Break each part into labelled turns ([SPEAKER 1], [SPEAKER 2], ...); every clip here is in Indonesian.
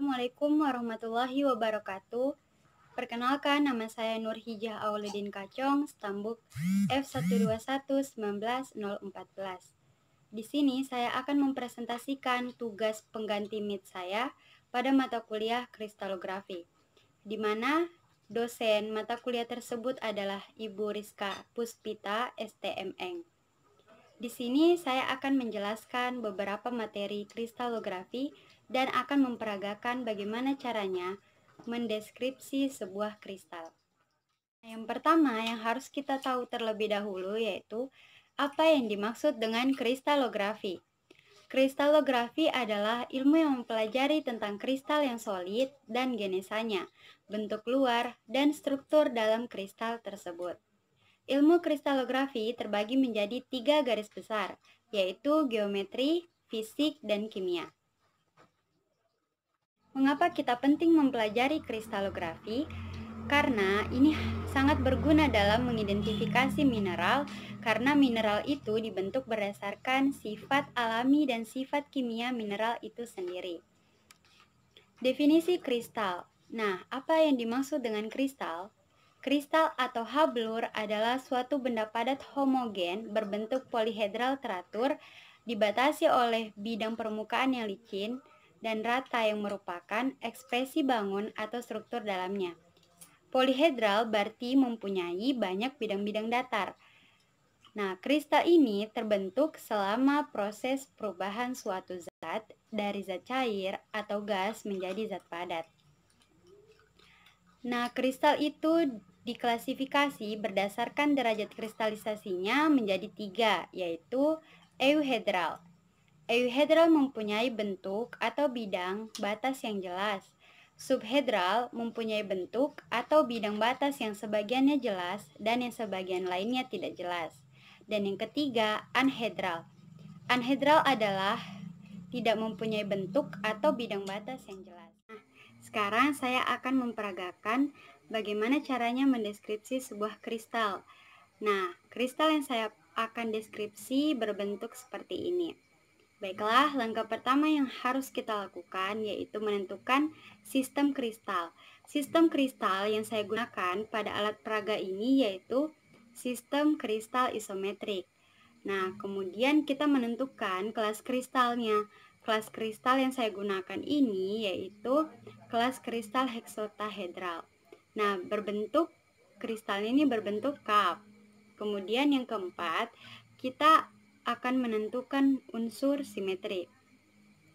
[SPEAKER 1] Assalamualaikum warahmatullahi wabarakatuh. Perkenalkan, nama saya Nur Hijah Auledin Kacong, Stambuk F121-19014. Di sini saya akan mempresentasikan tugas pengganti MIT saya pada mata kuliah kristalografi, di mana dosen mata kuliah tersebut adalah Ibu Rizka Puspita STMN. Di sini saya akan menjelaskan beberapa materi kristalografi dan akan memperagakan bagaimana caranya mendeskripsi sebuah kristal. Yang pertama yang harus kita tahu terlebih dahulu yaitu apa yang dimaksud dengan kristalografi. Kristalografi adalah ilmu yang mempelajari tentang kristal yang solid dan genesanya, bentuk luar, dan struktur dalam kristal tersebut. Ilmu kristalografi terbagi menjadi tiga garis besar, yaitu geometri, fisik, dan kimia. Mengapa kita penting mempelajari kristalografi? Karena ini sangat berguna dalam mengidentifikasi mineral karena mineral itu dibentuk berdasarkan sifat alami dan sifat kimia mineral itu sendiri. Definisi kristal. Nah, apa yang dimaksud dengan kristal? Kristal atau hablur adalah suatu benda padat homogen berbentuk polihedral teratur dibatasi oleh bidang permukaan yang licin, dan rata yang merupakan ekspresi bangun atau struktur dalamnya. Polihedral berarti mempunyai banyak bidang-bidang datar. Nah, kristal ini terbentuk selama proses perubahan suatu zat dari zat cair atau gas menjadi zat padat. Nah, kristal itu diklasifikasi berdasarkan derajat kristalisasinya menjadi tiga, yaitu euhedral, Euhedral mempunyai bentuk atau bidang batas yang jelas. Subhedral mempunyai bentuk atau bidang batas yang sebagiannya jelas dan yang sebagian lainnya tidak jelas. Dan yang ketiga, anhedral. Anhedral adalah tidak mempunyai bentuk atau bidang batas yang jelas. Nah, sekarang saya akan memperagakan bagaimana caranya mendeskripsi sebuah kristal. Nah, kristal yang saya akan deskripsi berbentuk seperti ini. Baiklah, langkah pertama yang harus kita lakukan yaitu menentukan sistem kristal. Sistem kristal yang saya gunakan pada alat peraga ini yaitu sistem kristal isometrik. Nah, kemudian kita menentukan kelas kristalnya. Kelas kristal yang saya gunakan ini yaitu kelas kristal heksotahedral. Nah, berbentuk kristal ini berbentuk cup. Kemudian yang keempat, kita akan menentukan unsur simetri.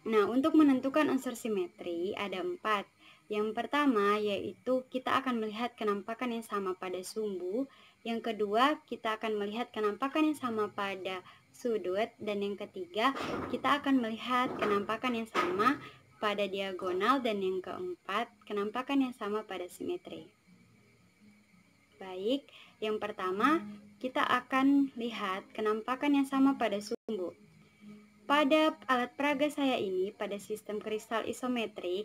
[SPEAKER 1] Nah, untuk menentukan unsur simetri ada empat. Yang pertama yaitu kita akan melihat kenampakan yang sama pada sumbu. Yang kedua, kita akan melihat kenampakan yang sama pada sudut. Dan yang ketiga, kita akan melihat kenampakan yang sama pada diagonal. Dan yang keempat, kenampakan yang sama pada simetri. Baik, yang pertama kita akan lihat kenampakan yang sama pada sumbu. Pada alat peraga saya ini, pada sistem kristal isometrik,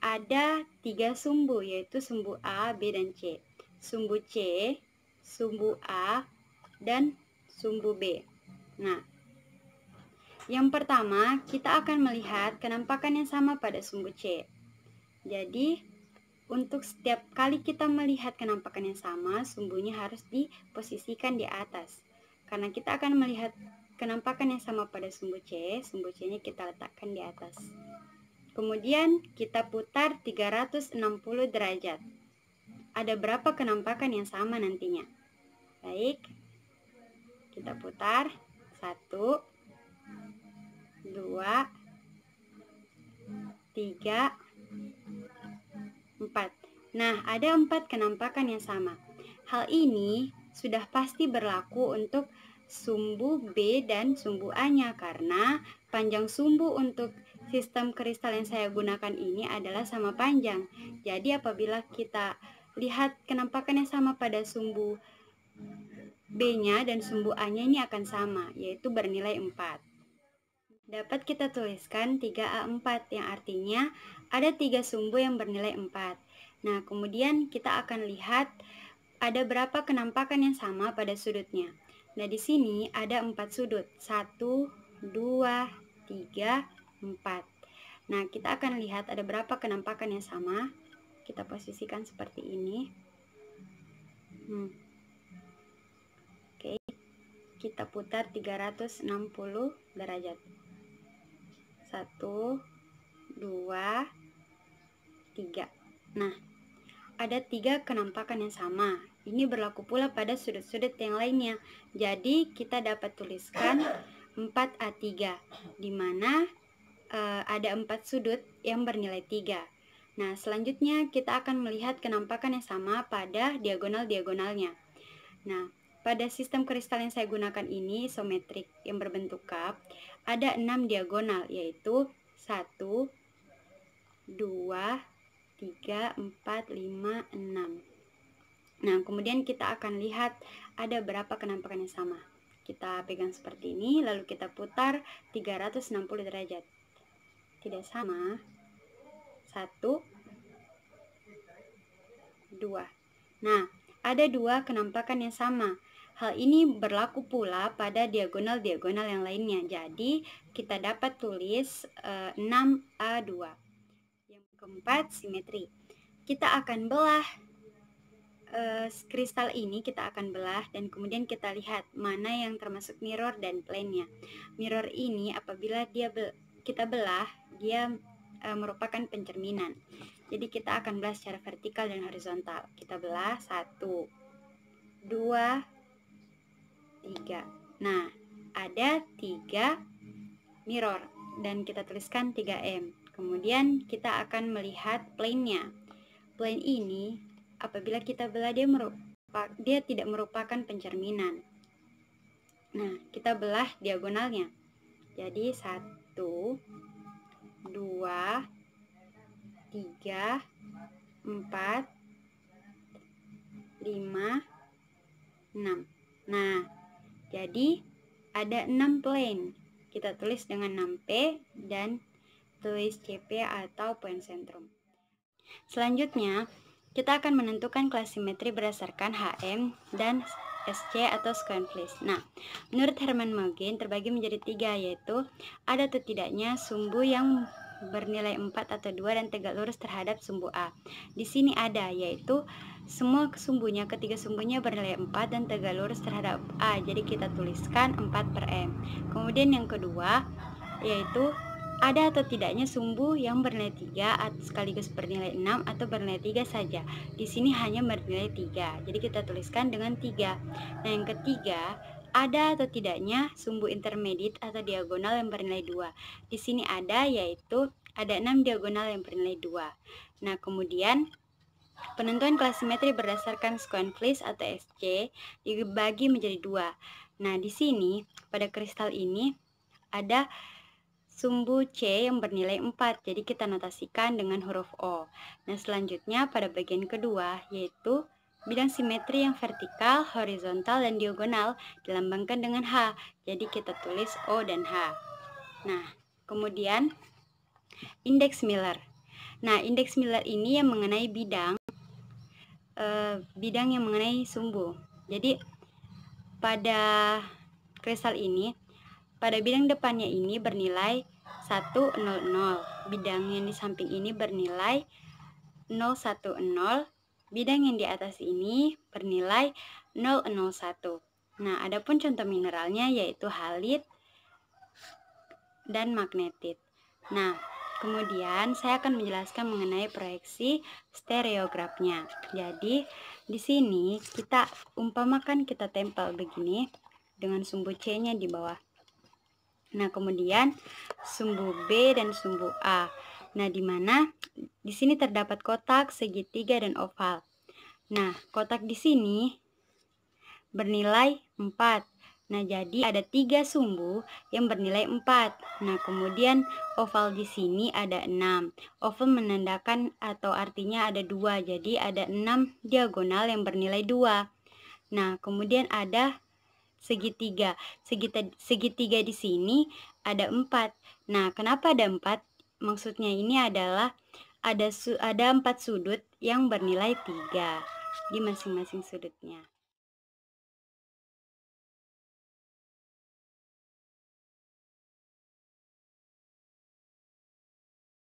[SPEAKER 1] ada tiga sumbu, yaitu sumbu A, B, dan C. Sumbu C, sumbu A, dan sumbu B. Nah, yang pertama, kita akan melihat kenampakan yang sama pada sumbu C. Jadi, untuk setiap kali kita melihat kenampakan yang sama, sumbunya harus diposisikan di atas. Karena kita akan melihat kenampakan yang sama pada sumbu C, sumbu C-nya kita letakkan di atas. Kemudian kita putar 360 derajat. Ada berapa kenampakan yang sama nantinya? Baik, kita putar. 1, 2, 3, 4. Nah, ada empat kenampakan yang sama. Hal ini sudah pasti berlaku untuk sumbu B dan sumbu A-nya karena panjang sumbu untuk sistem kristal yang saya gunakan ini adalah sama panjang. Jadi apabila kita lihat kenampakan yang sama pada sumbu B-nya dan sumbu A-nya ini akan sama, yaitu bernilai 4. Dapat kita tuliskan 3A4 yang artinya ada tiga sumbu yang bernilai 4. Nah, kemudian kita akan lihat ada berapa kenampakan yang sama pada sudutnya. Nah, di sini ada 4 sudut. 1, 2, 3, 4. Nah, kita akan lihat ada berapa kenampakan yang sama. Kita posisikan seperti ini. Hmm. Oke, kita putar 360 derajat satu dua tiga nah ada tiga kenampakan yang sama ini berlaku pula pada sudut-sudut yang lainnya jadi kita dapat tuliskan 4A3 di mana uh, ada empat sudut yang bernilai tiga Nah, selanjutnya kita akan melihat kenampakan yang sama pada diagonal-diagonalnya. Nah, pada sistem kristal yang saya gunakan ini isometrik yang berbentuk cup, ada 6 diagonal yaitu 1 2 3 4 5 6. Nah, kemudian kita akan lihat ada berapa kenampakan yang sama. Kita pegang seperti ini lalu kita putar 360 derajat. Tidak sama. 1 2. Nah, ada dua kenampakan yang sama Hal ini berlaku pula pada diagonal-diagonal yang lainnya. Jadi, kita dapat tulis e, eh, 6A2. Yang keempat, simetri. Kita akan belah e, kristal ini, kita akan belah dan kemudian kita lihat mana yang termasuk mirror dan plane-nya. Mirror ini apabila dia be kita belah, dia e, merupakan pencerminan. Jadi, kita akan belah secara vertikal dan horizontal. Kita belah satu, dua, tiga. Nah, ada tiga mirror dan kita tuliskan 3M. Kemudian kita akan melihat plane-nya. Plane ini apabila kita belah dia merupakan dia tidak merupakan pencerminan. Nah, kita belah diagonalnya. Jadi 1 2 3 4 5 6. Nah, jadi ada 6 plane. Kita tulis dengan 6P dan tulis CP atau point centrum. Selanjutnya, kita akan menentukan simetri berdasarkan HM dan SC atau square place. Nah, menurut Herman Magin terbagi menjadi tiga yaitu ada atau tidaknya sumbu yang bernilai 4 atau 2 dan tegak lurus terhadap sumbu A. Di sini ada yaitu semua sumbunya ketiga sumbunya bernilai 4 dan tegak lurus terhadap A. Jadi kita tuliskan 4 per M. Kemudian yang kedua yaitu ada atau tidaknya sumbu yang bernilai 3 atau sekaligus bernilai 6 atau bernilai 3 saja. Di sini hanya bernilai 3. Jadi kita tuliskan dengan 3. Nah, yang ketiga ada atau tidaknya sumbu intermediate atau diagonal yang bernilai 2. Di sini ada yaitu ada 6 diagonal yang bernilai 2. Nah, kemudian penentuan klasimetri berdasarkan Schoenflies atau SC dibagi menjadi dua. Nah, di sini pada kristal ini ada sumbu C yang bernilai 4, jadi kita notasikan dengan huruf O. Nah, selanjutnya pada bagian kedua, yaitu bidang simetri yang vertikal, horizontal, dan diagonal dilambangkan dengan H. Jadi kita tulis O dan H. Nah, kemudian indeks Miller. Nah, indeks Miller ini yang mengenai bidang e, bidang yang mengenai sumbu. Jadi pada kristal ini pada bidang depannya ini bernilai 100, bidang yang di samping ini bernilai 010 Bidang yang di atas ini bernilai 001. Nah, adapun contoh mineralnya yaitu halit dan magnetit. Nah, kemudian saya akan menjelaskan mengenai proyeksi stereografnya. Jadi, di sini kita umpamakan kita tempel begini dengan sumbu C-nya di bawah. Nah, kemudian sumbu B dan sumbu A. Nah, di mana di sini terdapat kotak, segitiga, dan oval. Nah, kotak di sini bernilai 4. Nah, jadi ada tiga sumbu yang bernilai 4. Nah, kemudian oval di sini ada 6. Oval menandakan atau artinya ada dua. Jadi, ada 6 diagonal yang bernilai 2. Nah, kemudian ada segitiga. Segitiga, segitiga di sini ada 4. Nah, kenapa ada 4? maksudnya ini adalah ada su ada empat sudut yang bernilai tiga di masing-masing sudutnya.